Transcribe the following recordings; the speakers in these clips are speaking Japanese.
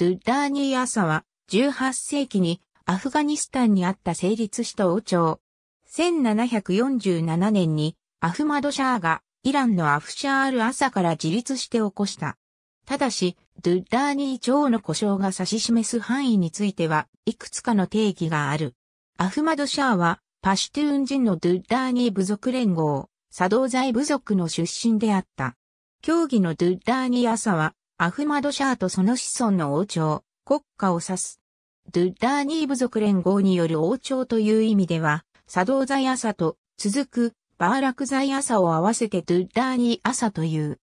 ドゥッダーニー・アサは、18世紀にアフガニスタンにあった成立した王朝。1747年にアフマドシャーがイランのアフシャール・アサから自立して起こした。ただし、ドゥッダーニー朝の故障が指し示す範囲については、いくつかの定義がある。アフマドシャーは、パシュトゥーン人のドゥッダーニー部族連合、作動罪部族の出身であった。競技のドゥッダーニー・アサは、アフマドシャーとその子孫の王朝、国家を指す。ドゥッダーニー部族連合による王朝という意味では、サドウザイアサと続くバーラクザイアサを合わせてドゥッダーニーアサという。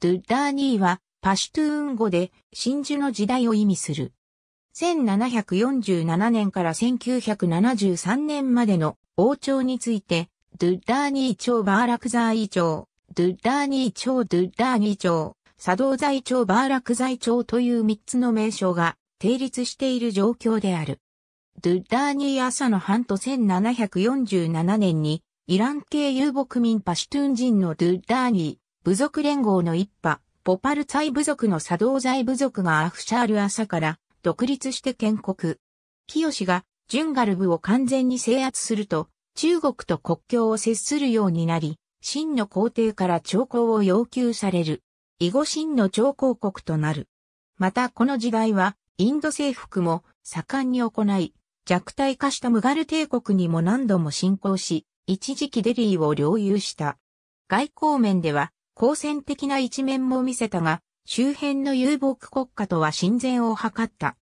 ドゥッダーニーはパシュトゥーン語で真珠の時代を意味する。1747年から1973年までの王朝について、ドゥッダーニー朝バーラクザーイ朝、ドゥッダーニー朝ドゥッダーニー朝、作動財帳バーラク財帳という3つの名称が定立している状況である。ドゥッダーニー・アサのハント1747年に、イラン系遊牧民パシュトゥン人のドゥッダーニー、部族連合の一派、ポパルツァイ部族の作動財部族がアフシャール・アサから独立して建国。清がジュンガルブを完全に制圧すると、中国と国境を接するようになり、真の皇帝から朝貢を要求される。囲碁神の超広国となる。またこの時代は、インド征服も盛んに行い、弱体化したムガル帝国にも何度も侵攻し、一時期デリーを領有した。外交面では、好戦的な一面も見せたが、周辺の遊牧国家とは親善を図った。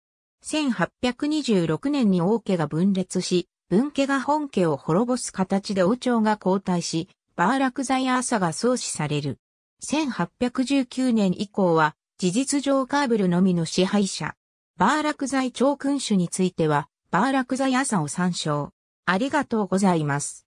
1826年に王家が分裂し、文家が本家を滅ぼす形で王朝が交代し、バーラクザヤーサが創始される。1819年以降は、事実上カーブルのみの支配者。バーラクザイ長君主については、バーラクザア朝を参照。ありがとうございます。